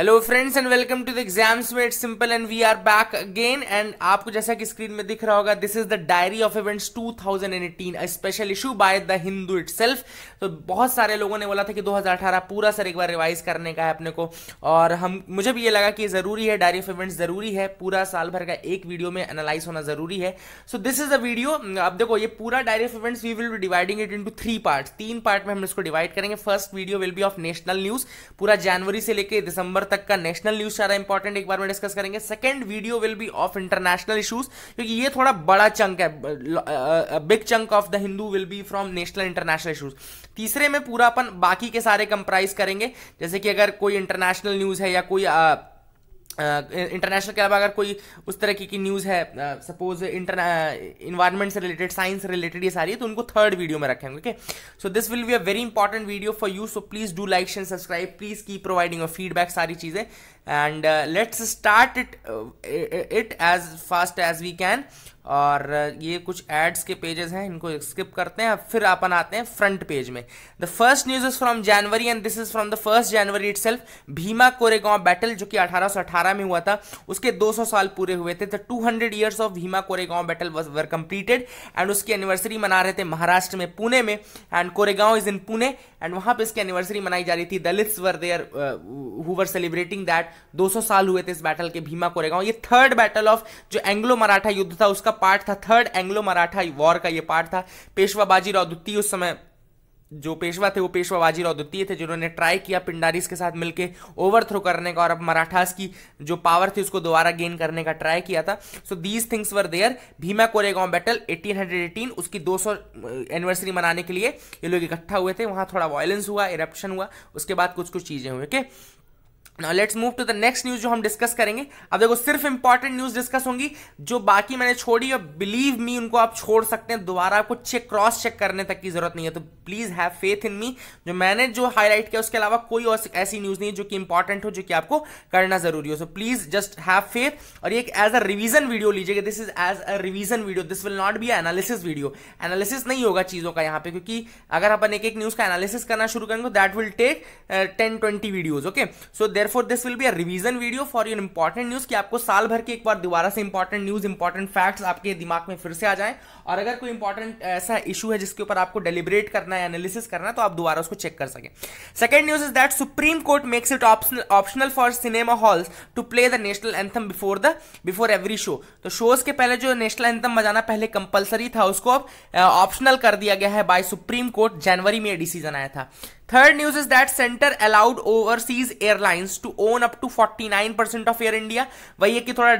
Hello friends and welcome to the exams में simple and we are back again and आपको जैसा कि screen में दिख रहा होगा this is the diary of events 2018 a special issue by the Hindu it तो बहुत सारे लोगों ने बोला था कि 2018 पूरा सर एक बार रिवाइज करने का है अपने को और हम मुझे भी ये लगा कि ज़रूरी है डायरी ऑफ इवेंट्स ज़रूरी है पूरा साल भर का एक वीडियो में एनालाइज होना ज़रूरी है so this is a video अब देखो ये पूरा diary of events we will be dividing it into three part तीन पार्ट में हम इसको डिवाइड करेंगे first video will be of national news पूरा जनवरी से लेकर दिसंबर तक का नेशनल न्यूज सारा इंपॉर्टेंट एक बार में डिस्कस करेंगे second video will be of international issues क्योंकि ये थोड़ा बड़ा चंक है big chunk of the Hindu will be from national international issues तीसरे में पूरा अपन बाकी के सारे कंप्राइज करेंगे जैसे कि अगर कोई इंटरनेशनल न्यूज है या कोई uh, इंटरनेशनल के अलावा अगर कोई उस तरह की, की न्यूज़ है सपोज इंटर इन्वायरमेंट से रिलेटेड साइंस रिलेटेड ये सारी है तो उनको थर्ड वीडियो में रखेंगे okay so this will be a very important video for you so please do like and subscribe please की प्रोवाइडिंग योर फीडबैक सारी चीज़ें and let's start it it as fast as we can और ये कुछ ads के pages हैं इनको skip करते हैं फिर अपन आते हैं फ्रंट पेज में the first news is from January and this is from the first January it Bhima Koregaon battle जो कि 1818 में हुआ था उसके 200 साल पूरे हुए थे the 200 years of Bhima Koregaon battle was were completed and उसकी एनिवर्सरी मना रहे थे महाराष्ट्र में पुणे में and Koregaon is in Pune and वहां पर इसकी एनिवर्सरी मनाई जा रही थी Dalits were there were celebrating that 200 साल हुए थे इस बैटल के भीमा कोरेगांव ये थर्ड बैटल ऑफ जो एंग्लो मराठा युद्ध था उसका पार्ट था थर्ड एंग्लो मराठा वॉर का ये पार्ट था पेशवा बाजीराव द्वितीय उस समय जो पेशवा थे वो पेशवा बाजीराव द्वितीय थे जिन्होंने ट्राई किया पिंडारीस के साथ मिलकर ओवरथ्रो करने का और अब मराठास की जो पावर थी उसको दोबारा गेन करने का ट्राई किया था so these things were there Bhima Koregaon battle 1818 उसकी 200 एनिवर्सरी मनाने के लिए ये लोग इकट्ठा हुए थे वहां थोड़ा वायलेंस हुआ इरप्शन हुआ उसके बाद कुछ कुछ चीज़ें हुई okay let's move to the next news जो हम डिस्कस करेंगे अब देखो सिर्फ इंपॉर्टेंट न्यूज डिस्कस होंगी जो बाकी मैंने छोड़ी और बिलीव मी उनको आप छोड़ सकते हैं दोबारा आपको चेक क्रॉस चेक करने तक की जरूरत नहीं है तो please have faith in me जो मैंने जो हाईलाइट किया उसके अलावा कोई और ऐसी न्यूज नहीं है जो कि इंपॉर्टेंट हो जो कि आपको करना जरूरी हो so please just have faith और ये एज अ रिविजन वीडियो लीजिएगा this is as a revision video this will not be analysis video analysis नहीं होगा चीजों का यहाँ पे क्योंकि अगर अपन एक एक न्यूज का एनालिसिस करना शुरू करेंगे that will take ten twenty videos okay so there therefore this will be a revision video for your important news कि आपको साल भर के एक बार दोबारा से इंपॉर्टेंट न्यूज इंपॉर्टेंट फैक्ट्स आपके दिमाग में फिर से आ जाए और अगर कोई इंपॉर्टेंट ऐसा इशू है जिसके ऊपर आपको डेलिब्रेट करना है एनालिसिस करना है तो आप दोबारा उसको चेक कर सकें second news is that supreme court makes it optional for cinema halls to play the national anthem before the before every show तो शोज के पहले जो नेशनल एंथम बजाना पहले कंपलसरी था उसको अब ऑप्शनल कर दिया गया है बाय सुप्रीम कोर्ट जनवरी में डिसीजन आया था third news is that centre allowed overseas airlines to own up to 49% of Air India वही है कि थोड़ा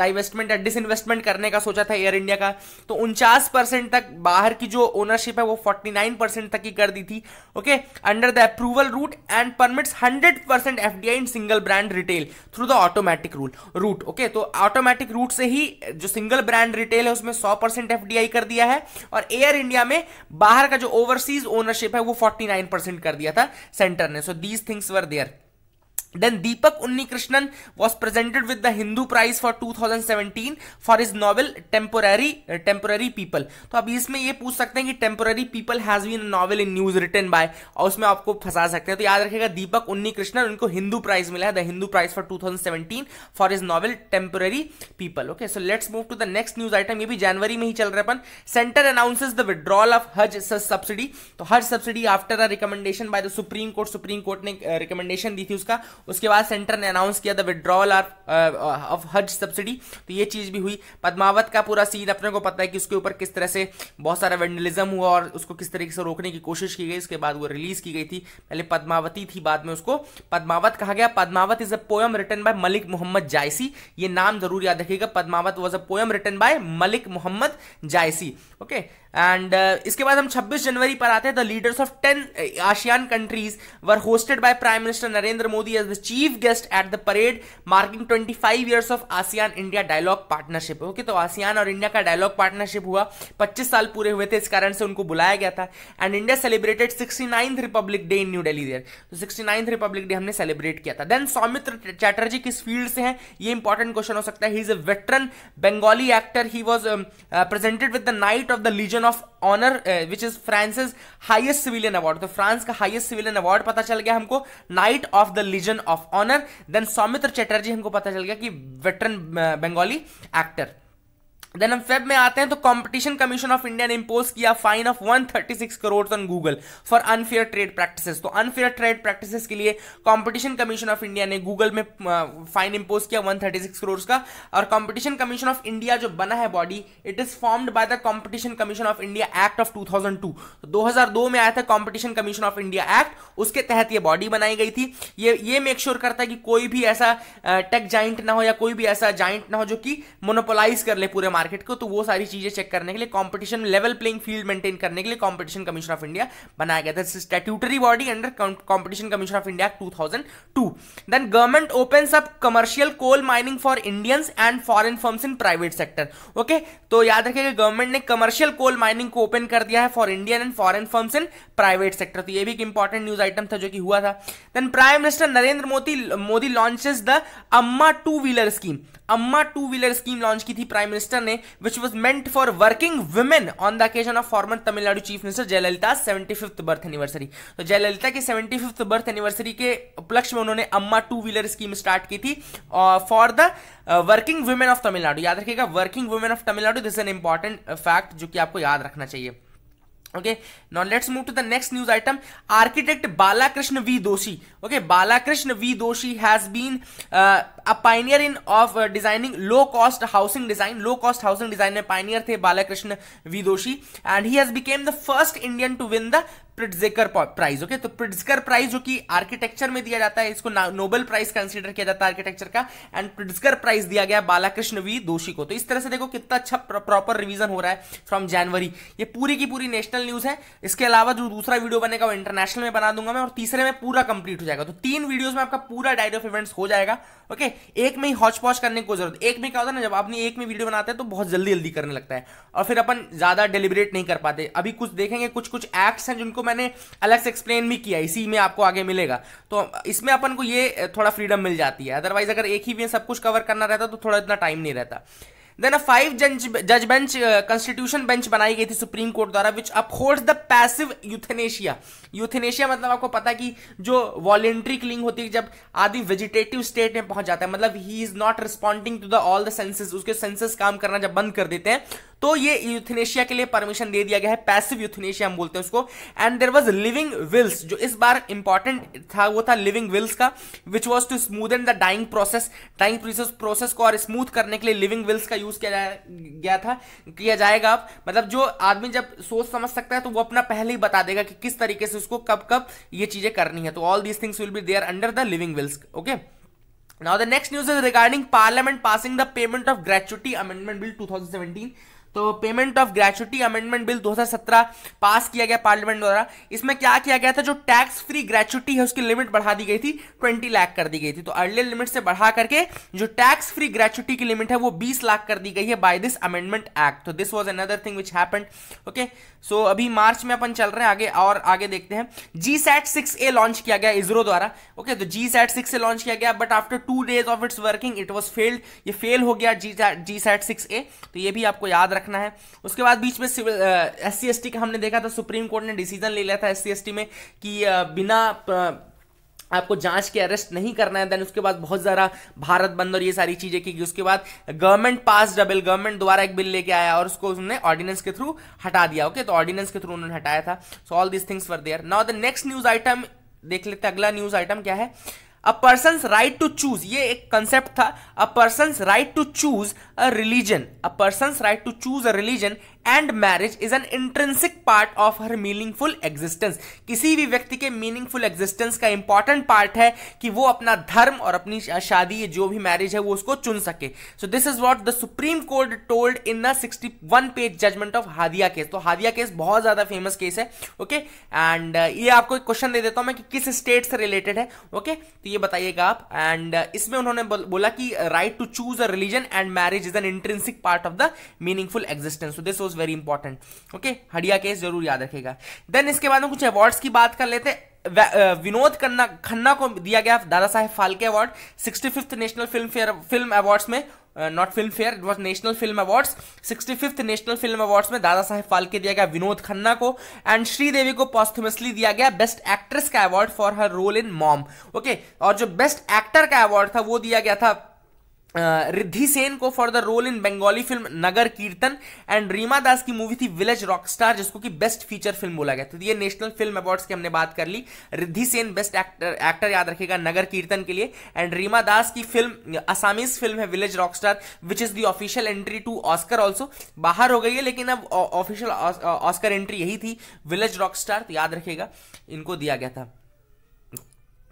डाइवेस्टमेंट या डिसइन्वेस्टमेंट करने का सोचा था एयर इंडिया का तो उनचास परसेंट तक बाहर की जो ओनरशिप है वो 49% तक की कर दी थी okay under the approval route and permits 100% percent F in single brand retail through the automatic rule route okay तो ऑटोमेटिक रूट से ही जो सिंगल ब्रांड रिटेल है उसमें सौ परसेंट कर दिया है और एयर इंडिया में बाहर का जो ओवरसीज ओनरशिप है वो फोर्टी कर कर दिया था सेंटर ने so these things were there Then Deepak Unnikrishnan was presented with the Hindu Prize for 2017 for his novel Temporary uh, Temporary People. तो अब इसमें ये पूछ सकते हैं कि Temporary People has been a novel in news written by और उसमें आपको फंसा सकते हैं तो याद रखेगा दीपक उन्नीकृष्णन उनको हिंदू प्राइज मिला है the Hindu prize for 2017 for is novel temporary people okay so let's move to the next news item ये भी जनवरी में ही चल रहा है अपन centre announces the withdrawal of Haj subsidy तो Haj subsidy after a recommendation by the supreme court supreme court ने रिकमेंडेशन uh, दी थी उसका उसके बाद सेंटर ने अनाउंस किया the withdrawal of Haj subsidy तो ये चीज़ भी हुई पद्मावत का पूरा सीन अपने को पता है कि उसके ऊपर किस तरह से बहुत सारा वेंडलिज्म हुआ और उसको किस तरीके से रोकने की कोशिश की गई उसके बाद वो रिलीज की गई थी पहले पद्मावती थी बाद में उसको पद्मावत कहा गया Padmavat is a poem written by Malik Mohammad Jayasi ये नाम जरूर याद रखिएगा Padmavat was a poem written by Malik Mohammad Jayasi okay and uh, इसके बाद हम 26 जनवरी पर आते हैं the leaders of 10 ASEAN countries were hosted by prime minister Narendra Modi as the chief guest at the parade marking 25 years of ASEAN India dialogue partnership okay तो ASEAN और India का डायलॉग पार्टनरशिप हुआ 25 साल पूरे हुए थे इस कारण से उनको बुलाया गया था and India celebrated sixty republic day in new Delhi there तो सिक्सटी रिपब्लिक डे हमने सेलिब्रेट किया था देन सौमित्र चैटर्जी किस फील्ड से हैं ये इंपॉर्टेंट क्वेश्चन हो सकता है he is a veteran Bengali actor he was presented with the knight of the legion legion of honour which is France's highest civilian award तो फ्रांस का हाइएस्ट सिविलियन अवार्ड पता चल गया हमको knight of the legion of honour then Soumitra Chatterjee हमको पता चल गया कि वेटरन बंगाली एक्टर देन हम फेब में आते हैं तो कंपटीशन कमीशन ऑफ इंडिया ने इंपोज किया fine of 136 crore on Google for unfair trade practices तो अनफेयर ट्रेड प्रैक्टिसेस के लिए कंपटीशन कमीशन ऑफ इंडिया ने गूगल में फाइन इंपोज किया 136 करोड़ का और कंपटीशन कमीशन ऑफ इंडिया जो बना है body it is formed by the competition commission of India act of 2002 तो दो में आया था competition commission of India act उसके तहत ये बॉडी बनाई गई थी ये ये मेक श्योर sure करता है कि कोई भी ऐसा टेक जाइंट ना हो या कोई भी ऐसा जाइंट ना हो जो कि मोनोपोलाइज कर ले पूरे मार्केट मार्केट को तो वो सारी चीज़ें चेक करने के लिए competition level playing field maintain करने के लिए कॉम्पिटिशन कमीशन ऑफ इंडिया बनाया गया था statutory body under competition commission of India two thousand two then government open up commercial coal mining for Indians and foreign firms in private sector okay तो याद रखेगा government ने commercial coal mining को open कर दिया है for Indian and foreign firms in private sector तो ये भी एक इंपॉर्टेंट न्यूज आइटम था जो कि हुआ था then prime minister Narendra Modi Modi launches the Amma two wheeler scheme Amma two wheeler scheme launch की थी प्राइम मिनिस्टर ने which was meant for working women on the occasion of former Tamil Nadu chief minister Jayalalithaa seventy fifth birth anniversary तो जयललिता के seventy fifth birth anniversary के उपलक्ष्य में उन्होंने अम्मा टू व्हीलर स्कीम स्टार्ट की थी for the working women of Tamil Nadu याद रखिएगा working women of Tamil Nadu this an important fact जो कि आपको याद रखना चाहिए okay now let's move to the next news item architect Balakrishna V Doshi okay Balakrishna V Doshi has been a pioneer in of designing low cost housing design low cost housing design में pioneer थे Balakrishna V Doshi and he has became the first Indian to win the Pritzker prize okay तो Pritzker prize जो कि architecture में दिया जाता है इसको नोबेल प्राइज कंसिडर किया जाता है आर्किटेक्चर का एंड प्रिट्जकर प्राइज दिया गया बालाकृष्ण वी दोषी को तो इस तरह से देखो कितना अच्छा प्रॉपर रिविजन हो रहा है फ्रॉम जनवरी ये पूरी की पूरी नेशनल नेशनल न्यूज है इसके अलावा जो दूसरा वीडियो बनेगा वो इंटरनेशनल में बना दूंगा मैं और तीसरे में पूरा कंप्लीट हो जाएगा तो तीन वीडियोस में आपका पूरा डायरी ऑफ इवेंट्स हो जाएगा ओके एक में ही हॉच पॉच करने की जरूरत एक में क्या होता है ना जब आपने एक में वीडियो बनाते हैं तो बहुत जल्दी जल्दी करने लगता है और फिर अपन ज्यादा डिलिबरेट नहीं कर पाते अभी कुछ देखेंगे कुछ कुछ एक्ट्स हैं जिनको मैंने अलग से एक्सप्लेन भी किया इसी में आपको आगे मिलेगा तो इसमें अपन को ये थोड़ा फ्रीडम मिल जाती है अदरवाइज अगर एक ही में सब कुछ कवर करना रहता तो थोड़ा इतना टाइम नहीं रहता देन अ फाइव जज बेंच कॉन्स्टिट्यूशन बेंच बनाई गई थी सुप्रीम कोर्ट द्वारा which uphold the passive euthanasia euthanasia मतलब आपको पता कि जो वॉलेंट्री क्लिंग होती है जब आदि वेजिटेटिव स्टेट में पहुंच जाता है मतलब he is not responding to the all the senses उसके सेंसेस काम करना जब बंद कर देते हैं तो ये यूथनेशिया के लिए परमिशन दे दिया गया है पैसिव यूथनेशिया हम बोलते हैं उसको and there was living wills जो इस बार इंपॉर्टेंट था वो था लिविंग विल्स का which was to smooth the dying process dying process को और स्मूथ करने के लिए लिविंग विल्स का यूज किया गया था किया जाएगा अब मतलब जो आदमी जब सोच समझ सकता है तो वो अपना पहले ही बता देगा कि किस तरीके से उसको कब कब ये चीजें करनी है तो all these things will be there under the living wills okay next news is regarding parliament passing the payment of gratuity amendment bill two thousand seventeen तो payment of gratuity amendment bill 2017 pass किया गया parliament द्वारा इसमें क्या किया गया था जो टैक्स फ्री ग्रेचुटी है उसकी लिमिट बढ़ा दी गई थी 20 लाख कर दी गई थी तो अर्लियर लिमिट से बढ़ा करके जो टैक्स फ्री ग्रेचुटी की लिमिट है वो 20 लाख कर दी गई है बाय दिस अमेंडमेंट एक्ट तो this was another thing which happen okay so अभी मार्च में अपन चल रहे हैं आगे और आगे देखते हैं G sat six A launch किया गया इसरो द्वारा ओके तो G sat six A launch किया गया but after two days of its working it was failed ये फेल हो गया जी सेट सिक्स ए तो ये भी आपको याद रखना है उसके बाद बीच में सिविल एस सी का हमने देखा था सुप्रीम कोर्ट ने डिसीजन ले लिया था एस सी में कि आ, बिना आ, आपको जांच के अरेस्ट नहीं करना है देन उसके बाद बहुत ज़्यादा भारत बंद और ये सारी चीज़ें की उसके बाद गवर्नमेंट पास डबल गवर्नमेंट द्वारा एक बिल लेके आया और उसको उन्होंने ऑर्डिनेंस के थ्रू हटा दिया ओके तो ऑर्डिनेंस के थ्रू उन्होंने हटाया था so all this things were there now the next news item देख लेते अगला न्यूज आइटम क्या है uh, a person right to choose ये एक कंसेप्ट था a person right to choose a religion a person right to choose a religion and marriage is an intrinsic part of her meaningful existence किसी भी व्यक्ति के meaningful existence का important part है कि वो अपना धर्म और अपनी शादी जो भी मैरिज है वो उसको चुन सके so this is what the supreme court told in the sixty one page judgment of Hadiya case तो हादिया केस बहुत ज्यादा फेमस केस है ओके okay? एंड uh, ये आपको एक क्वेश्चन दे देता हूं मैं कि किस स्टेट से रिलेटेड है ओके okay? तो ये बताइएगा आप एंड uh, इसमें उन्होंने बोला कि right to choose a religion and marriage is an intrinsic part of the meaningful existence this is very important okay Hadiya case जरूर याद रखेगा देन इसके बाद में कुछ अवार्ड्स की बात कर लेते हैं विनोद खन्ना खन्ना को दिया गया Dadasaheb Phalke award sixty fifth national Filmfare film awards में not Filmfare it was national film awards sixty fifth national film awards में दादा साहेब फाल्के दिया गया विनोद खन्ना को एंड श्रीदेवी को पॉस्थमसली दिया गया बेस्ट एक्ट्रेस का award for her role in Mom okay और जो बेस्ट एक्टर का अवार्ड था वो दिया गया था रिद्धि सेन को for the role in Bengali film Nagar Kirtan and Rima Das की मूवी थी विलेज रॉकस्टार जिसको कि बेस्ट फीचर फिल्म बोला गया तो ये नेशनल फिल्म अवार्ड्स की हमने बात कर ली Riddhi Sen best actor actor याद रखेगा नगर कीर्तन के लिए एंड रीमा दास की फिल्म असामीज फिल्म है village rock star which is the official entry to Oscar also बाहर हो गई है लेकिन अब ऑफिशियल ऑस्कर एंट्री यही थी विलेज स्टार तो याद रखेगा इनको दिया गया था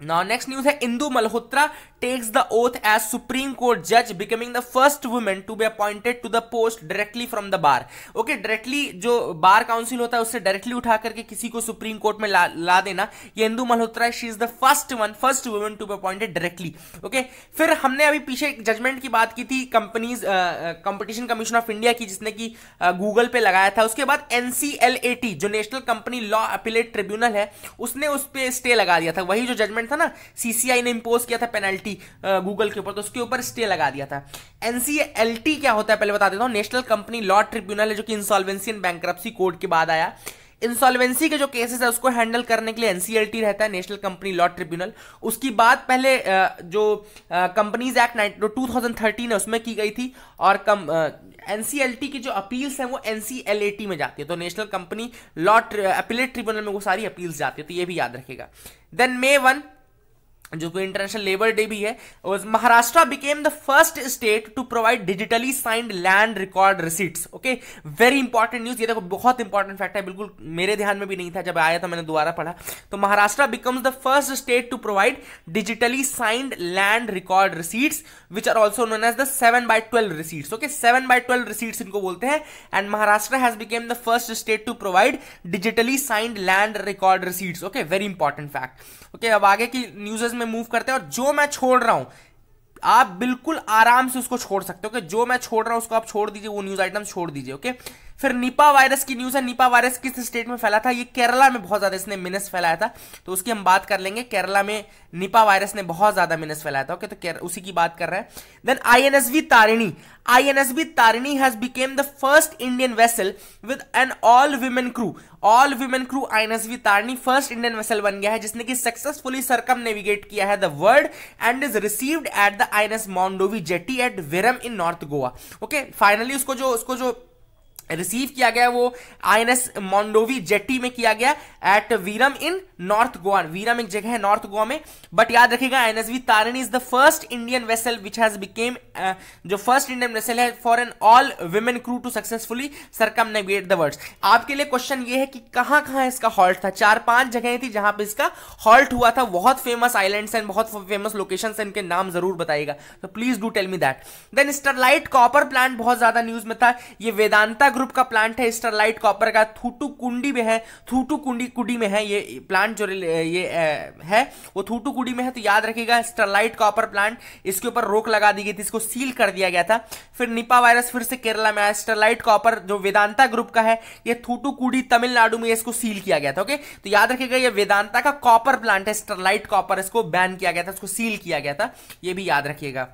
नाउ नेक्स्ट न्यूज है Indu Malhotra takes the oath as supreme court जज becoming the first women to be appointed to the post directly from the bar okay directly जो बार काउंसिल होता है उससे डायरेक्टली उठा करके किसी को सुप्रीम कोर्ट में ला, ला देना ये Indu Malhotra she is the first one first women to be appointed directly okay फिर हमने अभी पीछे एक जजमेंट की बात की थी companies competition commission of India की जिसने की गूगल uh, पे लगाया था उसके बाद एनसीएलएटी जो national company law appellate tribunal है उसने उस पर स्टे लगा दिया था वही जो जजमेंट स्टैंड था ना सीसीआई ने इम्पोज किया था पेनल्टी गूगल के ऊपर तो उसके ऊपर स्टे लगा दिया था एनसीएलटी क्या होता है पहले बता देता हूँ नेशनल कंपनी लॉ ट्रिब्यूनल है जो कि इंसॉल्वेंसी एंड बैंक्रप्सी कोड के बाद आया इंसॉल्वेंसी के जो केसेस है उसको हैंडल करने के लिए एनसीएलटी रहता है नेशनल कंपनी लॉ ट्रिब्यूनल उसकी बात पहले जो companies act nine two thousand thirteen है उसमें की गई थी और कम एनसीएलटी की जो अपील्स हैं वो एनसीएलएटी में जाती है तो national company law appellate tribunal में वो सारी अपील्स जाती है तो ये भी याद रखेगा देन मे वन जो कि इंटरनेशनल लेबर डे भी है Maharashtra became the first state to provide digitally signed land record receipts okay very important news ये देखो बहुत इंपॉर्टेंट फैक्ट है बिल्कुल मेरे ध्यान में भी नहीं था जब आया था मैंने दोबारा पढ़ा तो Maharashtra becomes the first state to provide digitally signed land record receipts which are also known as the seven by twelve receipts okay seven by twelve receipts इनको बोलते हैं and Maharashtra has became the first state to provide digitally signed land record receipts okay very important fact okay अब आगे की news में move करते हैं और जो मैं छोड़ रहा हूं आप बिल्कुल आराम से उसको छोड़ सकते हो कि जो मैं छोड़ रहा हूं उसको आप छोड़ दीजिए वो न्यूज़ आइटम छोड़ दीजिए ओके फिर निपा वायरस की न्यूज़ है निपा वायरस किस स्टेट में फैला था ये केरला में बहुत ज़्यादा इसने मिनस फैलाया था तो उसकी हम बात कर लेंगे केरला में निपा वायरस ने बहुत ज़्यादा मिनस फैलाया था ओके तो उसी की बात कर रहे हैं then INSV Tarini I Tarini has became the first Indian vessel with an all women crew all women crew INSV Tarini first Indian vessel बन गया है जिसने कि सक्सेसफुली सरकम नेविगेट किया है the world and is received at the INS an Mandovi jetty at Verem in north Goa okay finally उसको जो उसको जो रिसीव किया गया वो आई मोंडोवी जेटी में किया गया at Verem in north Goa Verem एक जगह है नॉर्थ गोवा में बट याद रखेगा INSV Tarini is the first Indian vessel which has became जो फर्स्ट इंडियन वेसल है for an all women crew to successfully circumnavigate the words आपके लिए क्वेश्चन ये है कि कहां कहां इसका हॉल्ट था चार पांच जगह थी जहां पर इसका हॉल्ट हुआ था बहुत फेमस आइलैंड एंड बहुत फेमस लोकेशन इनके नाम जरूर बताएगा तो please do tell me that then Sterlite copper plant बहुत ज्यादा न्यूज में था ये वेदांता ग्रुप का प्लांट है स्टरलाइट कॉपर का थूटू कुंडी में है थूटू कुंडी कुडी में है ये प्लांट जो ये है वो थूटू कुडी में है तो याद रखिएगा स्टरलाइट कॉपर प्लांट इसके ऊपर रोक लगा दी गई थी इसको सील कर दिया गया था फिर निपा वायरस फिर से केरला में आया स्टरलाइट कॉपर जो वेदांता ग्रुप का है ये थूटू कुडी तमिलनाडु में इसको सील किया गया था ओके तो याद रखेगा ये वेदांता का कॉपर प्लांट है स्टरलाइट कॉपर इसको बैन किया गया था इसको सील किया गया था ये भी याद रखिएगा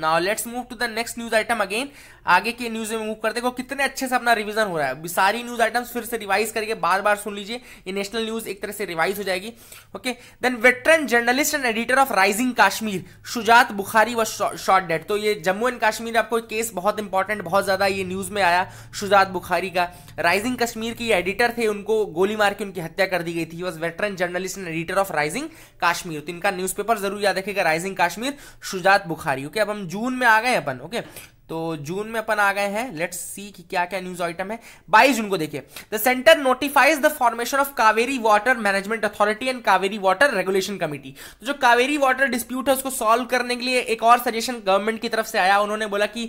now let's move to the next news item again आगे के न्यूज में मूव करते देखो कितने अच्छे से अपना रिवीजन हो रहा है सारी न्यूज आइटम्स फिर से रिवाइज करके बार बार सुन लीजिए ये नेशनल न्यूज एक तरह से रिवाइज हो जाएगी okay then veteran journalist and editor of Rising Kashmir Shujaat Bukhari व शॉर्ट डेट तो ये जम्मू एंड कश्मीर आपको केस बहुत इंपॉर्टेंट बहुत ज्यादा ये न्यूज में आया शुजात बुखारी का राइजिंग कश्मीर की एडिटर थे उनको गोली मार के उनकी हत्या कर दी गई थी was veteran journalist and editor of Rising Kashmir तो इनका न्यूज जरूर याद रखेगा राइजिंग कश्मीर शुजात बुखारी ओके अब हम जून में आ गए अपन ओके तो जून में अपन आ गए हैं लेट्स सी कि क्या क्या न्यूज आइटम है बाईस जून को देखिए the centre notifies the formation of Kaveri water management authority and Kaveri water regulation committee तो जो कावेरी वाटर डिस्प्यूट है उसको सॉल्व करने के लिए एक और सजेशन गवर्नमेंट की तरफ से आया उन्होंने बोला कि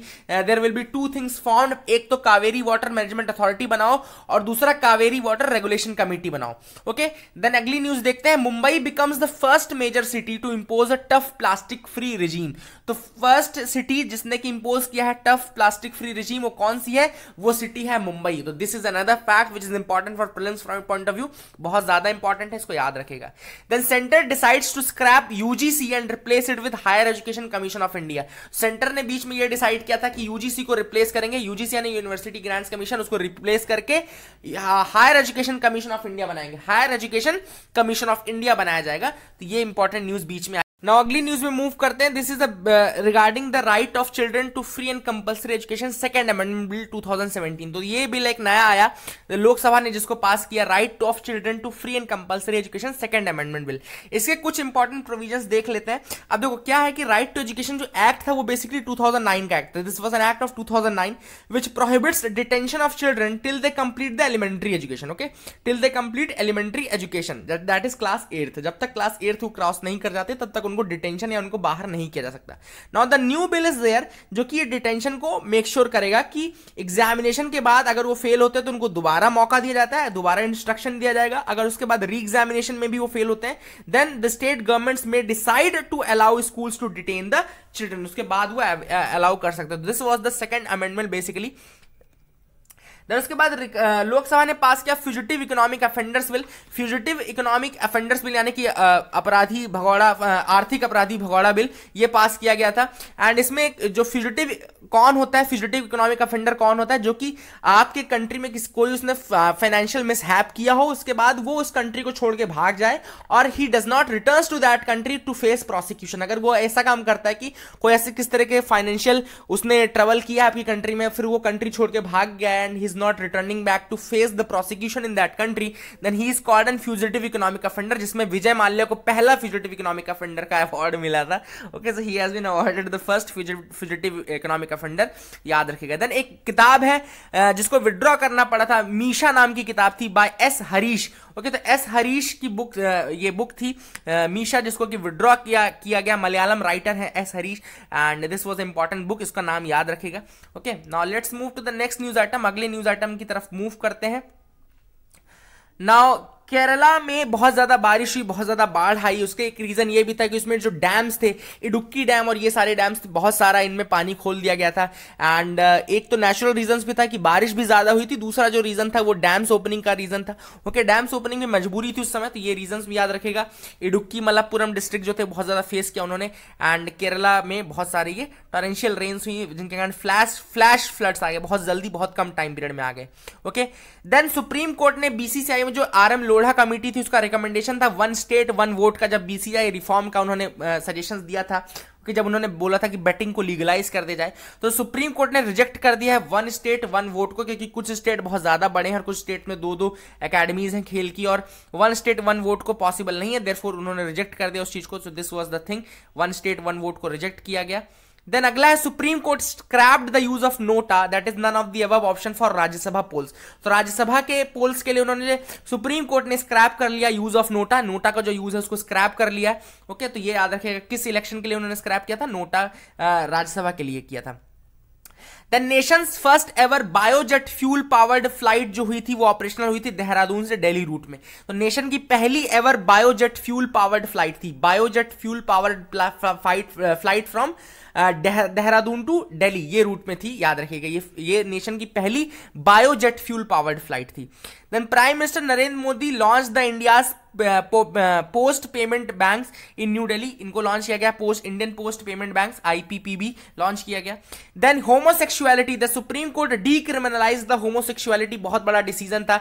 there will be two things form एक तो कावेरी वाटर मैनेजमेंट अथॉरिटी बनाओ और दूसरा कावेरी वाटर रेगुलेशन कमेटी बनाओ ओके देन अगली न्यूज देखते हैं Mumbai becomes the first major city to impose a tough plastic free regime तो फर्स्ट सिटी जिसने कि इम्पोज किया क्या है टफ प्लास्टिक फ्री रिजीम वो कौन सी है वो सिटी है मुंबई तो this is another fact which is important for prelims from point of view बहुत ज्यादा इंपॉर्टेंट है इसको याद रखेगा then centre decides to scrap UGC and replace it with higher education commission of India centre ने बीच में यह डिसाइड किया था कि यूजीसी को रिप्लेस करेंगे यूजीसी यानी यूनिवर्सिटी ग्रांट्स कमीशन उसको रिप्लेस करके higher education commission of India बनाएंगे higher education commission of India बनाया जाएगा तो ये इंपॉर्टेंट न्यूज बीच में नाउ अगली न्यूज में मूव करते हैं this is regarding the right of children to free and compulsory education second amendment bill 2017 तो ये बिल एक नया आया लोकसभा ने जिसको पास किया right of children to free and compulsory education second amendment bill इसके कुछ इंपॉर्टेंट प्रोविजन देख लेते हैं अब देखो क्या है कि राइट टू एजुकेशन जो एक्ट था वो बेसिकली टू का एक्ट था this was an act of two thousand nine which prohibits detention of children till they complete the elementary education okay till they complete elementary education that is class eighth जब तक class eighth cross नहीं कर जाते तब तक उनको detention या उनको बाहर नहीं किया जा सकता now the new bill is there जो कि ये डिटेंशन को मेक श्योर sure करेगा कि एग्जामिनेशन के बाद अगर वो फेल होते हैं तो उनको दोबारा मौका दिया जाता है दोबारा इंस्ट्रक्शन दिया जाएगा अगर उसके बाद री एग्जामिनेशन में भी वो फेल होते हैं देन द स्टेट गवर्नमेंट्स में decide to allow school to detain the children उसके बाद वो अलाउ uh, कर सकते हैं this was the second amendment basically then उसके बाद लोकसभा ने पास किया fugitive economic offenders bill fugitive economic offenders bill यानी कि अपराधी भगौड़ा आर्थिक अपराधी भगौड़ा बिल ये पास किया गया था एंड इसमें जो फ्यूजिटिव कौन होता है फ्यूजिटिव इकोनॉमिक अफेंडर कौन होता है जो कि आपके कंट्री में किसी कोई उसने फाइनेंशियल मिसहैप किया हो उसके बाद वो उस कंट्री को छोड़ के भाग जाए और he does not return to that country to face prosecution अगर वो ऐसा काम करता है कि कोई ऐसे किस तरह के फाइनेंशियल उसने ट्रेवल किया आपकी कंट्री में फिर वो कंट्री छोड़ के भाग गया and is not returning back to face the prosecution in that country then he is called an fugitive economic offender जिसमें विजय माल्या को पहला फ्यूजरेटिव इकोनॉमिक अफेंडर का अवार्ड मिला था okay so he has been awarded the first fugitive economic offender याद रखेगा then एक किताब है जिसको विड्रॉ करना पड़ा था मीशा नाम की किताब थी बाय एस हरीश ओके तो एस हरीश की बुक ये बुक थी मीशा जिसको कि विड्रॉ किया किया गया मलयालम राइटर है S Harish and this was important book इसका नाम याद रखेगा okay now let's move to the next news item अगले न्यूज न्यूज आइटम की तरफ मूव करते हैं नाउ केरला में बहुत ज़्यादा बारिश हुई बहुत ज़्यादा बाढ़ आई उसके एक रीज़न ये भी था कि उसमें जो डैम्स थे इडुक्की डैम और ये सारे डैम्स बहुत सारा इनमें पानी खोल दिया गया था एंड uh, एक तो नेचुरल रीजन भी था कि बारिश भी ज़्यादा हुई थी दूसरा जो रीज़न था वो डैम्स ओपनिंग का रीज़न था ओके डैम्स ओपनिंग में मजबूरी थी उस समय तो ये रीजन भी याद रखेगा इडुक्की मलप्पुरम डिस्ट्रिक्ट जो थे बहुत ज़्यादा फेस किया उन्होंने एंड केरला में बहुत सारे ये टॉरेंशियल रेन्स हुई जिनके कारण फ्लैश फ्लैश फ्लड्स आ गए बहुत जल्दी बहुत कम टाइम पीरियड में आ गए ओके देन सुप्रीम कोर्ट ने बीसीसीआई में जो आर एम लोढ़ा कमेटी थी उसका रिकमेंडेशन था वन स्टेट वन वोट का जब बीसीआई रिफॉर्म का उन्होंने सजेशन uh, दिया था कि जब उन्होंने बोला था कि बैटिंग को लीगलाइज कर दिया जाए तो सुप्रीम कोर्ट ने रिजेक्ट कर दिया है वन स्टेट वन वोट को क्योंकि कुछ स्टेट बहुत ज़्यादा बड़े हैं और कुछ स्टेट में दो दो अकेडमीज हैं खेल की और वन स्टेट वन वोट को पॉसिबल नहीं है देर उन्होंने रिजेक्ट कर दिया उस चीज़ को so this was the thing one state one vote को रिजेक्ट किया गया देन अगला है supreme court scrapped the use of NOTA that is none of the above option for Rajya Sabha poles तो राज्यसभा के पोल्स के लिए उन्होंने सुप्रीम कोर्ट ने स्क्रैप कर लिया यूज ऑफ नोटा नोटा का जो यूज है उसको स्क्रैप कर लिया ओके okay, तो ये याद रखिएगा किस इलेक्शन के लिए उन्होंने स्क्रैप किया था नोटा राज्यसभा के लिए किया था the nation's first ever biojet fuel powered flight जो हुई थी वो ऑपरेशनल हुई थी देहरादून से डेली रूट में तो नेशन की पहली ever biojet fuel powered flight थी biojet fuel powered flight flight from Dehradun to Delhi ये रूट में थी याद रखिएगा ये ये नेशन की पहली बायोजेट फ्यूल पावर्ड फ्लाइट थी then prime minister Narendra Modi launch the India post payment banks in New Delhi इनको लॉन्च किया गया post Indian post payment banks IPPB launch किया गया then homosexuality the supreme court decriminalise the homosexuality बहुत बड़ा डिसीजन था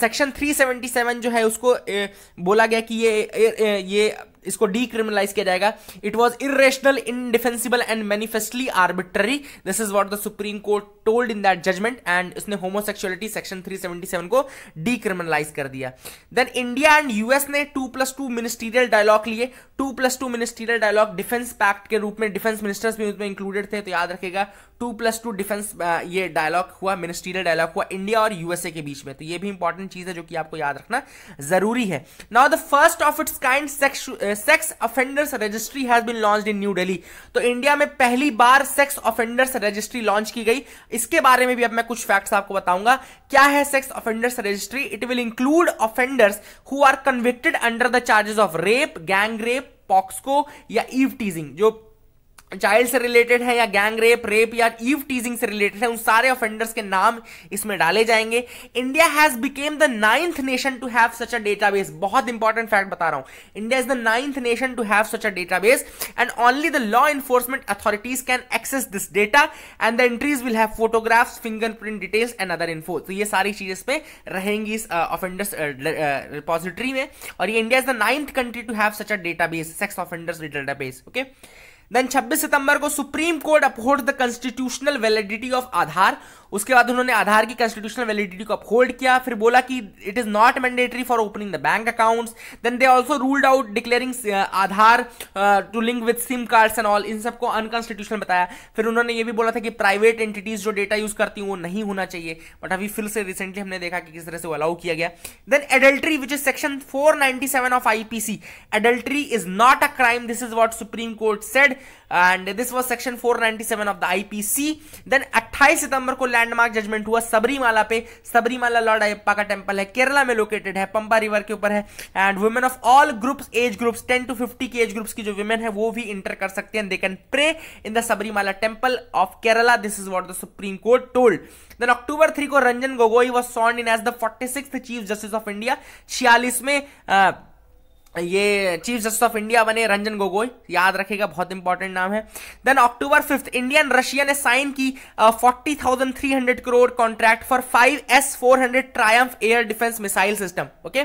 section uh, 377 जो है उसको uh, बोला गया कि ये uh, ये इसको डीक्रिमिनलाइज किया जाएगा it was irrational indefensible and manifestly arbitrary this is what the supreme court told in that judgement and उसने होमोसेक्सुअलिटी सेक्शन 377 को डीक्रिमिनलाइज कर दिया देन इंडिया एंड यूएस ने two plus two ministerial dialogue लिए two plus two ministerial dialogue defence pact के रूप में defence ministers भी उसमें इंक्लूडेड थे तो याद रखेगा टू प्लस टू डिफेंस ये डायलॉग हुआ मिनिस्ट्रियल डायलॉग हुआ इंडिया और यूएसए के बीच में तो ये भी इंपॉर्टेंट चीज है जो कि आपको याद रखना जरूरी है now the first of its kind sex offenders registry has been launch in new Delhi तो इंडिया में पहली बार सेक्स ऑफेंडर्स रजिस्ट्री लॉन्च की गई इसके बारे में भी अब मैं कुछ फैक्ट्स आपको बताऊंगा क्या है sex offenders registry it will include offenders who are convicted under the charges of rape gang rape POCSO या ईव टीजिंग जो चाइल्ड से रिलेटेड है या गैंग रेप रेप या ईव टीजिंग से रिलेटेड है उन सारे ऑफेंडर्स के नाम इसमें डाले जाएंगे India has became the ninth nation to have such a database बहुत इंपॉर्टेंट फैक्ट बता रहा हूं India is the ninth nation to have such a database and only the law enforcement authorities can access this data and the entries will have photographs fingerprint details and other info तो ये सारी चीजें इस पर रहेंगी इस offenders repository में और ये India is the ninth country to have such a database sex offenders database okay okay? Then 26 सितंबर को supreme court uphold the constitutional validity of Aadhaar उसके बाद उन्होंने आधार की कॉन्स्टिट्यूशनल वैलिडिटी को अपहोल्ड किया फिर बोला कि it is not mandatory for opening the bank accounts then they also ruled out declaring Aadhaar to link with SIM cards and all in सबको अनकॉन्स्टिट्यूशनल बताया फिर उन्होंने ये भी बोला था कि प्राइवेट एंटिटीज जो डेटा यूज करती हैं वो नहीं होना चाहिए बट अभी फिर से रिसेंटली हमने देखा कि किस तरह से वो अलाउ किया गया then adultery which is section four of IPC adultery is not a crime this is what supreme court said and this was section 497 of the IPC then 28 सितंबर को लैंडमार्क जजमेंट हुआ सबरीमाला पे सबरीमाला लॉर्ड अयप्पा का temple है केरला में located है पंपा river के ऊपर है and women of all groups age groups 10 to 50 के एज ग्रुप्स की जो वुमेन है वो भी इंटर कर सकते हैं they can pray in the Sabarimala temple of Kerala this is what the supreme court told then October three को रंजन गोगोई वॉज सॉन्ड in as the forty chief justice of India में uh, ये चीफ जस्टिस ऑफ इंडिया बने रंजन गोगोई याद रखेगा बहुत important नाम है then October fifth Indian Russia ने साइन की forty thousand three hundred crore contract for five S four hundred triumph air defence missile system okay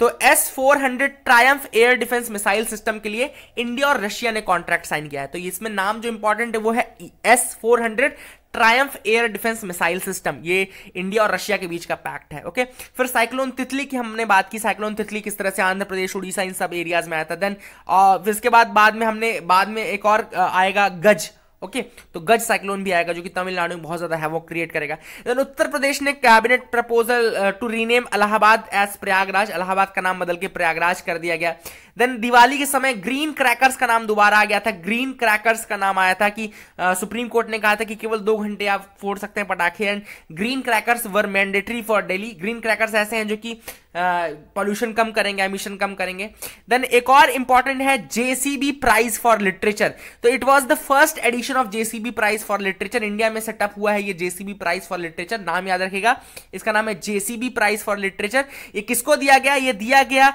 तो S four hundred triumph air defence missile system के लिए India और Russia ने contract sign किया है तो इसमें नाम जो इंपॉर्टेंट है वो है S four hundred triumph air defence missile system ये इंडिया और रशिया के बीच का पैक्ट है ओके फिर साइक्लोन तितली की हमने बात की साइक्लोन तितली किस तरह से आंध्र प्रदेश उड़ीसा इन सब एरियाज में आया था देन uh, इसके बाद बाद में हमने बाद में एक और uh, आएगा गज ओके तो गज साइक्लोन भी आएगा जो कि तमिलनाडु में बहुत ज्यादा है वो क्रिएट करेगा उत्तर प्रदेश ने cabinet proposal to rename Allahabad as Prayagraj Allahabad का नाम बदल के प्रयागराज कर दिया गया देन दिवाली के समय ग्रीन क्रैकर्स का नाम दोबारा आ गया था ग्रीन क्रैकर्स का नाम आया था कि आ, uh, सुप्रीम कोर्ट ने कहा था कि केवल दो घंटे आप फोड़ सकते हैं पटाखे and green crackers were mandatory for Delhi green crackers ऐसे हैं जो कि पॉल्यूशन कम करेंगे एमिशन कम करेंगे देन एक और इंपॉर्टेंट है जेसीबी प्राइज फॉर लिटरेचर तो it was the first edition of JCB prize for literature India में सेटअप हुआ है ये जेसीबी प्राइज फॉर लिटरेचर नाम याद रखेगा इसका नाम है जेसीबी प्राइज फॉर लिटरेचर ये किसको दिया गया ये दिया गया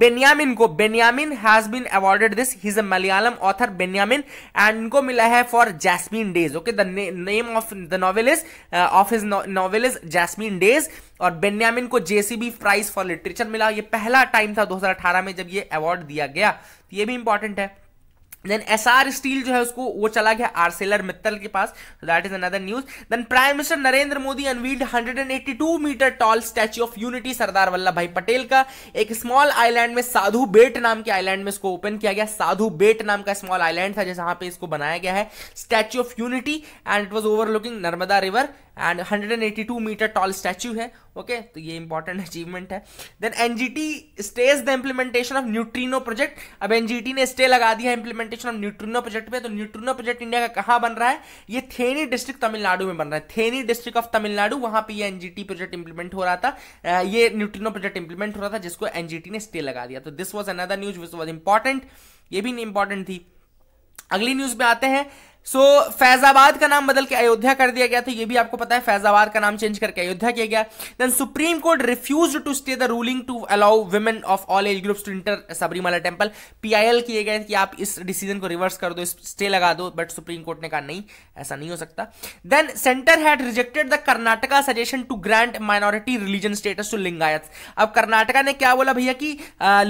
बेनियामिन को Benyamin has been awarded this his a Malayalam author Benyamin and इनको मिला है for Jasmine Days okay the name of the novel is of his novel is Jasmine Days और बेन्यामिन को जेसीबी प्राइज फॉर लिटरेचर मिला ये पहला टाइम था 2018 में जब ये अवार्ड दिया गया तो ये भी इंपॉर्टेंट है देन एस आर स्टील जो है उसको वो चला गया आरसेलर मित्तल के पास that is another news then prime minister Narendra Modi unveiled 182 metre tall Statue of Unity Sardar Vallabh Bhai Patel का एक स्मॉल आइलैंड में साधु बेट नाम के आइलैंड में इसको ओपन किया गया साधु बेट नाम का स्मॉल आइलैंड था जहां पे इसको बनाया गया है Statue of Unity and it was overlooking Narmada river and 182 metre tall statue है ओके okay? तो ये इंपॉर्टेंट अचीवमेंट है then NGT stays the implementation of neutrino project अब एनजीटी ने स्टे लगा दिया है ऑफ न्यूट्रीनो प्रोजेक्ट पे तो न्यूट्रीनो प्रोजेक्ट इंडिया का कहां बन रहा है ये थेनी डिस्ट्रिक्ट तमिलनाडु में बन रहा है थेनी डिस्ट्रिक्ट ऑफ तमिलनाडु वहां पर यह एनजीटी प्रोजेक्ट इंप्लीमेंट हो रहा था ये न्यूट्रीनो प्रोजेक्ट इंप्लीमेंट हो रहा था जिसको एनजीटी ने स्टे लगा दिया तो this was another news which was important ये भी इंपॉर्टेंट थी अगली न्यूज में आते हैं सो so, फैजाबाद का नाम बदल के अयोध्या कर दिया गया था ये भी आपको पता है फैजाबाद का नाम चेंज करके अयोध्या किया गया then supreme court refuse to stay the ruling to allow women of all age groups to enter Sabarimala temple PIL किए गए कि आप इस डिसीजन को रिवर्स कर दो स्टे लगा दो बट सुप्रीम कोर्ट ने कहा नहीं ऐसा नहीं हो सकता then centre had rejected the Karnataka suggestion to grant minority religion status to Lingayat अब कर्नाटका ने क्या बोला भैया कि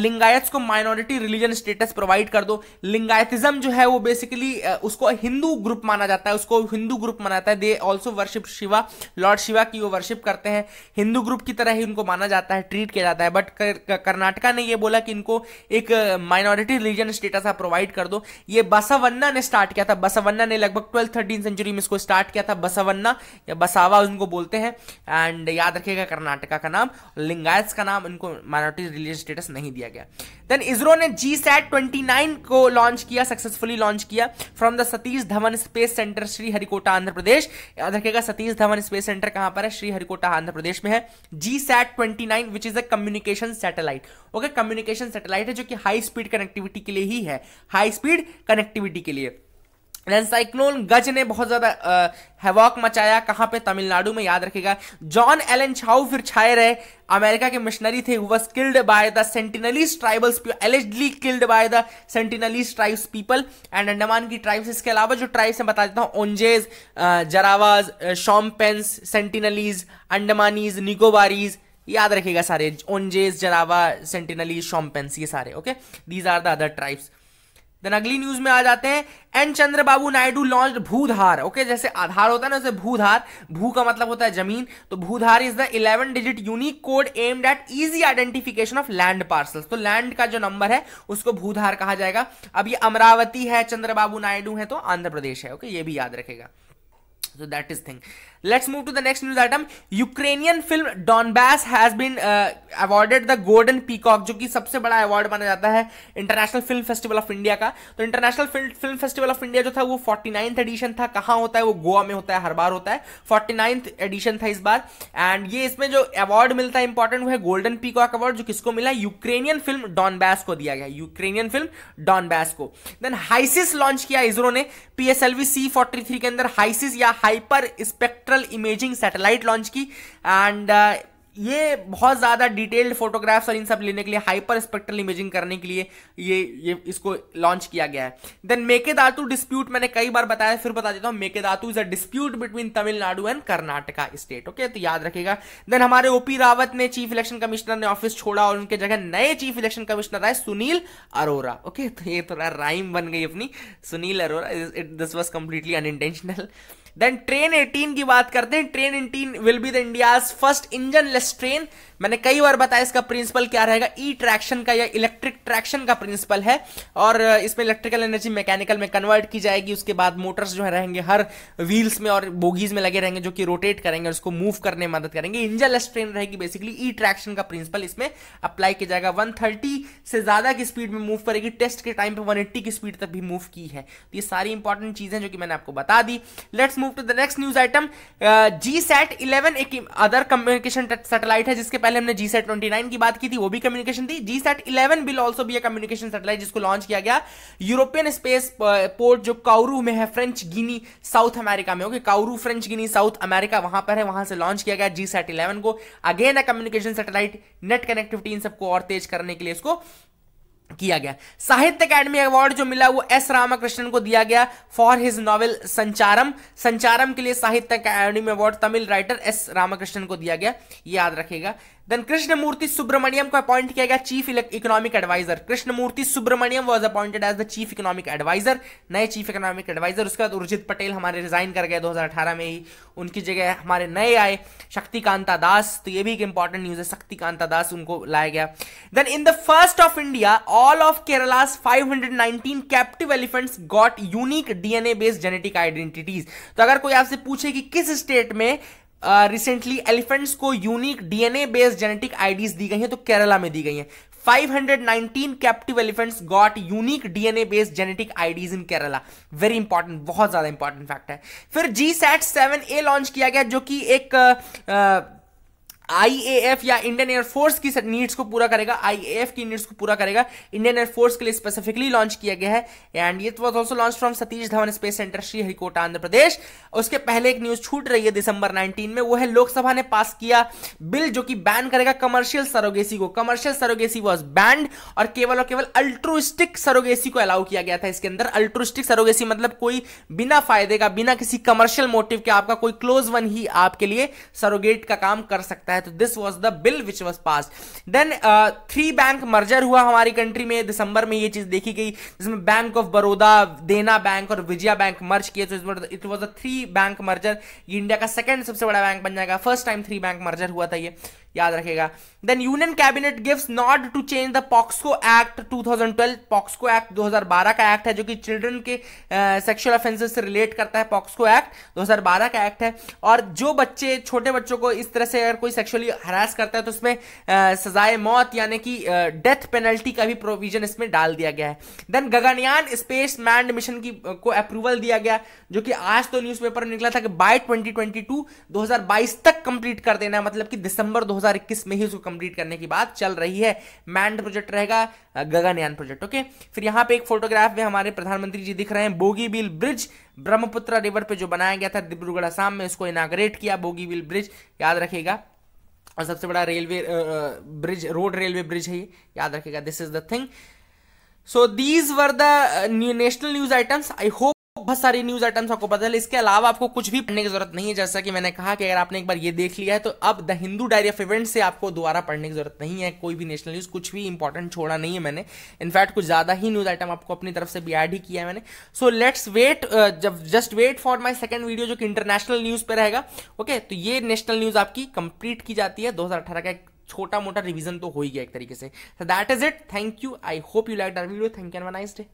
लिंगायत को माइनॉरिटी रिलीजन स्टेटस प्रोवाइड कर दो लिंगायतिज्म जो है वो बेसिकली उसको हिंदू हिंदू ग्रुप माना जाता है उसको हिंदू ग्रुप माना जाता है they also worship Shiva lord Shiva की वो वर्शिप करते हैं हिंदू ग्रुप की तरह ही उनको माना जाता है ट्रीट किया जाता है बट कर्नाटका ने ये बोला कि इनको एक माइनॉरिटी रिलीजन स्टेटस आप प्रोवाइड कर दो ये बसावन्ना ने स्टार्ट किया था बसावन्ना ने लगभग ट्वेल्थ थर्टीन सेंचुरी में इसको स्टार्ट किया था बसावन्ना या बसावा उनको बोलते हैं एंड याद रखिएगा कर्नाटका का नाम लिंगायत का नाम इनको माइनॉरिटी रिलीजन स्टेटस नहीं दिया गया देन इसरो ने जी सैट ट्वेंटी को लॉन्च किया सक्सेसफुली लॉन्च किया from the Satish Dhawan space centre Sriharikota Andhra Pradesh याद रखेगा सतीश धवन स्पेस सेंटर कहां पर है हरिकोटा आंध्र प्रदेश में है G sat twenty nine which is a communication satellite okay communication satellite है जो कि हाई स्पीड कनेक्टिविटी के लिए ही है हाई स्पीड कनेक्टिविटी के लिए साइक्लोन गज ने बहुत ज्यादा हैवॉक मचाया कहाँ पे तमिलनाडु में याद रखेगा जॉन एलन छाउ फिर छाए रहे अमेरिका के मिशनरी थे who was killed by the Sentinelese tribals allegedly killed by the Sentinelese tribes people and Andaman की ट्राइब्स इसके अलावा जो ट्राइब्स हैं बता देता हूँ ओंजेज जरावाज शॉम्पेंस सेंटिनलीज अंडमानीज निकोबारीज याद रखेगा सारे ओंजेज जरावा सेंटिनलीज शॉम्पेंस ये सारे okay these are the other tribes then अगली न्यूज में आ जाते हैं N Chandrababu Naidu launch Bhudhaar okay जैसे आधार होता है ना उसे भूधार भू का मतलब होता है जमीन तो Bhudhaar is the eleven digit unique code aimed at easy identification of land parcels तो लैंड का जो नंबर है उसको भूधार कहा जाएगा अब ये अमरावती है चंद्रबाबू नायडू है तो आंध्र प्रदेश है ओके okay? ये भी याद रखेगा so that is thing let's move to the next news item Ukrainian film Donbass has been awarded the golden peacock जो कि सबसे बड़ा अवार्ड माना जाता है international film festival of India का तो international film festival of India जो था वो फोर्टी नाइन्थ एडिशन था कहाँ होता है वो गोवा में होता है हर बार होता है फोर्टी नाइन्थ एडिशन था इस बार एंड ये इसमें जो अवार्ड मिलता है इंपॉर्टेंट वो है गोल्डन पीकॉक अवार्ड जो किसको मिला यूक्रेनियन फिल्म डॉनबैस को दिया गया यूक्रेनियन फिल्म डॉनबैस को देन हाइसिस लॉन्च किया इसरो ने P S L V C forty three के अंदर हाइसिस या hyper spect spectral imaging satellite launch की एंड uh, ये बहुत ज़्यादा डिटेल्ड फोटोग्राफ्स और इन सब लेने के लिए हाइपर स्पेक्ट्रल इमेजिंग करने के लिए ये ये इसको लॉन्च किया गया है देन मेके दातु डिस्प्यूट मैंने कई बार बताया फिर बता देता हूँ Mekedatu is a dispute between Tamil Nadu and Karnataka state okay तो याद रखेगा देन हमारे ओपी रावत ने चीफ इलेक्शन कमिश्नर ने ऑफिस छोड़ा और उनके जगह नए चीफ इलेक्शन कमिश्नर आए सुनील अरोरा ओके तो ये थोड़ा राइम बन गई अपनी Sunil Arora this was completely unintentional then train 18 की बात करते हैं train 18 will be the India's first engineless train मैंने कई बार बताया इसका प्रिंसिपल क्या रहेगा ई e ट्रैक्शन का या इलेक्ट्रिक ट्रैक्शन का प्रिंसिपल है और इसमें इलेक्ट्रिकल एनर्जी मैकेनिकल में कन्वर्ट की जाएगी उसके बाद मोटर्स जो है रहेंगे हर व्हील्स में और बोगीज में लगे रहेंगे जो कि रोटेट करेंगे उसको मूव करने में मदद करेंगे इंजन लेस ट्रेन रहेगी बेसिकली ई ट्रैक्शन का प्रिंसिपल इसमें अप्लाई किया जाएगा वन से ज़्यादा की स्पीड में मूव करेगी टेस्ट के टाइम पे वन की स्पीड तक भी मूव की है तो ये सारी इंपॉर्टेंट चीज़ें जो कि मैंने आपको बता दी let's move to the next news item G sat eleven एक अदर कम्युनिकेशन सेटेलाइट है जिसके पहले हमने जी सेट की बात की थी वो भी कम्युनिकेशन थी G sat eleven will also भी कम्युनिकेशन सेटेलाइट जिसको लॉन्च किया गया यूरोपियन स्पेस पोर्ट जो काउरू में है फ्रेंच गिनी साउथ अमेरिका में okay Kourou French Guinea South America वहां पर है वहां से लॉन्च किया गया जी सेट इलेवन को again a communication satellite net connectivity इन सबको और तेज करने के लिए इसको किया गया साहित्य अकेडमी अवार्ड जो मिला वो एस रामाकृष्णन को दिया गया for his novel Sancharam Sancharam के लिए Sahitya Akademi award Tamil writer S Ramakrishnan को दिया गया याद रखेगा देन कृष्णमूर्ति सुब्रमण्यम को अपॉइंट किया गया chief economic adviser Krishnamurthy Subramanian was appointed as the chief economic adviser नए चीफ इकोनॉमिक एडवाइजर उसके बाद उर्जित पटेल हमारे रिजाइन कर गए 2018 में ही उनकी जगह हमारे नए आए शक्तिकांता दास तो ये भी एक इंपॉर्टेंट न्यूज है शक्तिकांता दास उनको लाया गया then in the first of India all of Kerala's 519 captive elephants got unique DNA based genetic identities तो अगर कोई आपसे पूछे कि किस स्टेट में रिसेंटली uh, एलिफेंट्स को unique DNA based genetic IDs दी गई हैं तो केरला में दी गई हैं 519 captive elephants got unique DNA based genetic IDs in Kerala very important बहुत ज्यादा इंपॉर्टेंट फैक्ट है फिर G set seven A launch किया गया जो कि एक uh, uh, आईएएफ या इंडियन एयरफोर्स की नीड्स को पूरा करेगा आईएएफ की नीड्स को पूरा करेगा इंडियन एयरफोर्स के लिए स्पेसिफिकली लॉन्च किया गया है एंड ये was also launch from Satish Dhawan space centre Sriharikota Andhra Pradesh उसके पहले एक न्यूज छूट रही है दिसंबर 19 में वो है लोकसभा ने पास किया बिल जो कि बैन करेगा कमर्शियल सरोगेसी को कमर्शियल सरोगेसी वॉज बैंड और केवल और केवल अल्ट्रोस्टिक सरोगेसी को अलाउ किया गया था इसके अंदर अल्ट्रोस्टिक सरोगेसी मतलब कोई बिना फायदे का बिना किसी कमर्शियल मोटिव के आपका कोई क्लोज वन ही आपके लिए सरोगेट का काम कर सकता है है तो this was the bill which was pass then three bank merger हुआ हमारी कंट्री में दिसंबर में ये चीज देखी गई जिसमें बैंक ऑफ बड़ौदा देना बैंक और विजया बैंक मर्ज किए तो it was a three bank merger India का सेकेंड सबसे बड़ा बैंक बन जाएगा first time three bank merger हुआ था ये याद रखेगा then union cabinet gives not to change the POCSO act 2012 POCSO act 2012 का एक्ट है जो कि चिल्ड्रन के सेक्सुअल ऑफेंसेस से रिलेट करता है पॉक्सको एक्ट 2012 का एक्ट है और जो बच्चे छोटे बच्चों को इस तरह से अगर कोई सेक्सुअली हरास करता है तो उसमें uh, सजाए मौत यानी कि डेथ पेनल्टी का भी प्रोविजन इसमें डाल दिया गया है then Gaganyaan spaceman mission की uh, को अप्रूवल दिया गया जो कि आज तो न्यूज़पेपर में निकला था कि बाय 2022 2022 तक कंप्लीट कर देना है मतलब कि दिसंबर 2022 2021 में ही उसको कंप्लीट करने की बात चल रही है मैंड प्रोजेक्ट रहेगा गगनयान प्रोजेक्ट ओके फिर यहाँ पे एक फोटोग्राफ में हमारे प्रधानमंत्री जी दिख रहे हैं बोगीबिल ब्रिज ब्रह्मपुत्र रिवर पे जो बनाया गया था डिब्रुगढ़ आसाम में उसको इनाग्रेट किया बोगीबिल ब्रिज याद रखेगा और सबसे बड़ा railway bridge road railway bridge है ये याद रखेगा this is the thing so these were the national news items I hope बहुत सारी न्यूज आइटम्स आपको पता चले इसके अलावा आपको कुछ भी पढ़ने की जरूरत नहीं है जैसा कि मैंने कहा कि अगर आपने एक बार ये देख लिया है तो अब the Hindu diary of event से आपको दोबारा पढ़ने की जरूरत नहीं है कोई भी नेशनल न्यूज कुछ भी इंपॉर्टेंट छोड़ा नहीं है मैंने इनफैक्ट कुछ ज्यादा ही न्यूज आइटम आपको अपनी तरफ से भी एड ही किया है मैंने सो लेट्स वेट जब just wait for my second video जो कि इंटरनेशनल न्यूज पर रहेगा ओके okay, तो ये नेशनल न्यूज आपकी कंप्लीट की जाती है दो का एक छोटा मोटा रिवीजन तो हो ही गया एक तरीके से that is it thank you I hope you like the video thank you and nice day